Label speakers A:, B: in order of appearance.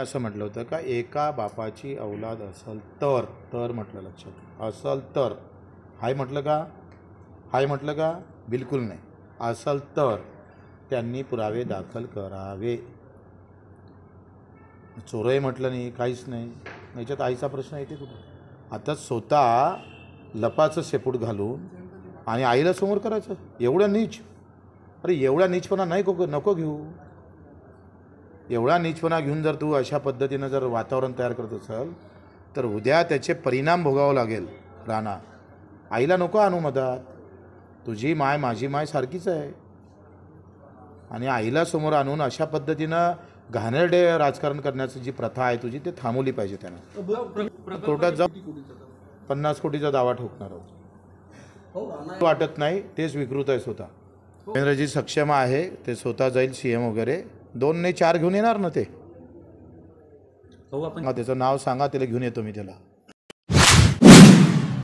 A: असं म्हटलं होतं का एका बापाची अवलाद असल तर तर म्हटलं लक्षात असल तर हाय म्हटलं का हाय म्हटलं का बिलकुल नाही असल तर त्यांनी पुरावे दाखल करावे चोरही म्हटलं नाही काहीच नाही याच्यात आईचा प्रश्न येते कुठं आता स्वतः लपाचं शेपूट घालून आणि आईला समोर करायचं एवढं नीच अरे एवढ्या नीचपणा नाही को नको घेऊ एवढा नीचपणा घेऊन जर तू अशा पद्धतीनं जर वातावरण तयार करत असाल तर उद्या त्याचे परिणाम भोगावं लागेल राणा आईला नको आणू मधात तुझी माय माझी माय सारखीच आहे आणि आईला समोर आणून अशा पद्धतीनं घाणेरडे राजकारण करण्याची जी प्रथा आहे तुझी ते थांबवली पाहिजे त्यानं कोर्टात जाऊ पन्नास कोटीचा दावा ठोकणार आहोत हो, वाटत नाही तेच विकृत आहे स्वतः हो. जी सक्षम आहे ते स्वतः जाईल सी एम वगैरे दोन नाही चार घेऊन येणार ना ते हो आपण त्याचं नाव सांगा त्याला घेऊन येतो मी त्याला